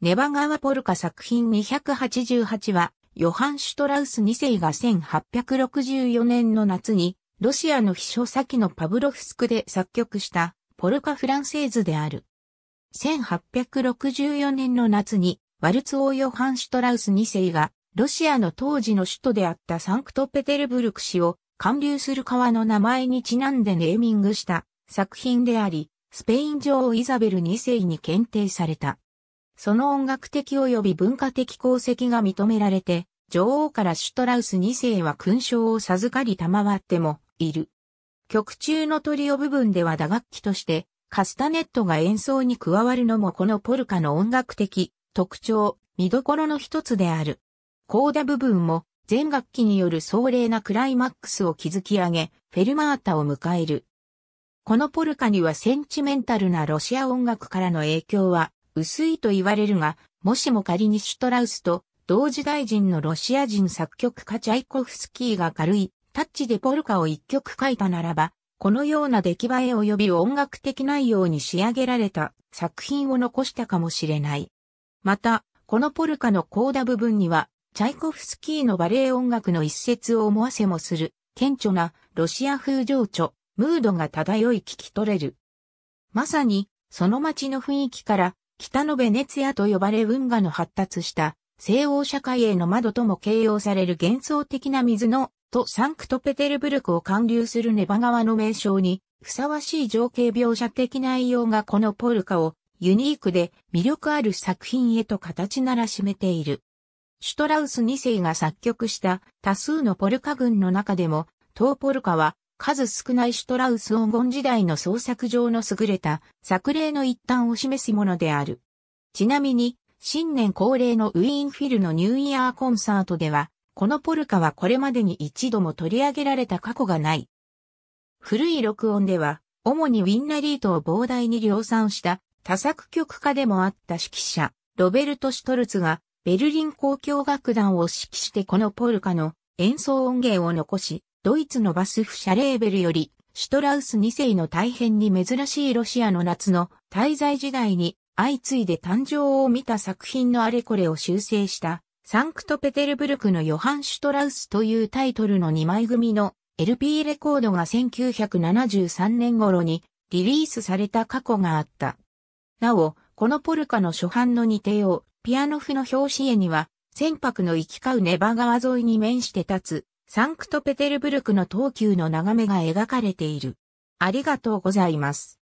ネバ川ポルカ作品288は、ヨハン・シュトラウス2世が1864年の夏に、ロシアの秘書先のパブロフスクで作曲したポルカ・フランセーズである。1864年の夏に、ワルツ王ヨハン・シュトラウス2世が、ロシアの当時の首都であったサンクトペテルブルク市を、還流する川の名前にちなんでネーミングした作品であり、スペイン女王イザベル2世に検定された。その音楽的及び文化的功績が認められて、女王からシュトラウス2世は勲章を授かり賜ってもいる。曲中のトリオ部分では打楽器として、カスタネットが演奏に加わるのもこのポルカの音楽的特徴、見どころの一つである。コーダ部分も全楽器による壮麗なクライマックスを築き上げ、フェルマータを迎える。このポルカにはセンチメンタルなロシア音楽からの影響は薄いと言われるが、もしも仮にシュトラウスと同時代人のロシア人作曲家チャイコフスキーが軽いタッチでポルカを一曲書いたならば、このような出来栄え及び音楽的内容に仕上げられた作品を残したかもしれない。また、このポルカのコーダ部分には、チャイコフスキーのバレエ音楽の一節を思わせもする、顕著なロシア風情緒、ムードが漂い聞き取れる。まさに、その街の雰囲気から北のベネツィアと呼ばれ運河の発達した西欧社会への窓とも形容される幻想的な水のとサンクトペテルブルクを貫流するネバ川の名称にふさわしい情景描写的内容がこのポルカをユニークで魅力ある作品へと形ならしめている。シュトラウス2世が作曲した多数のポルカ群の中でも、東ポルカは数少ないシュトラウス黄金時代の創作上の優れた作例の一端を示すものである。ちなみに、新年恒例のウィーンフィルのニューイヤーコンサートでは、このポルカはこれまでに一度も取り上げられた過去がない。古い録音では、主にウィンナリートを膨大に量産した多作曲家でもあった指揮者、ロベルト・シュトルツが、ベルリン交響楽団を指揮してこのポルカの演奏音源を残し、ドイツのバスフ社レーベルより、シュトラウス2世の大変に珍しいロシアの夏の滞在時代に相次いで誕生を見た作品のあれこれを修正したサンクトペテルブルクのヨハン・シュトラウスというタイトルの2枚組の LP レコードが1973年頃にリリースされた過去があった。なお、このポルカの初版のてよう、ピアノ譜の表紙絵には船舶の行き交うネバ川沿いに面して立つサンクトペテルブルクの東急の眺めが描かれている。ありがとうございます。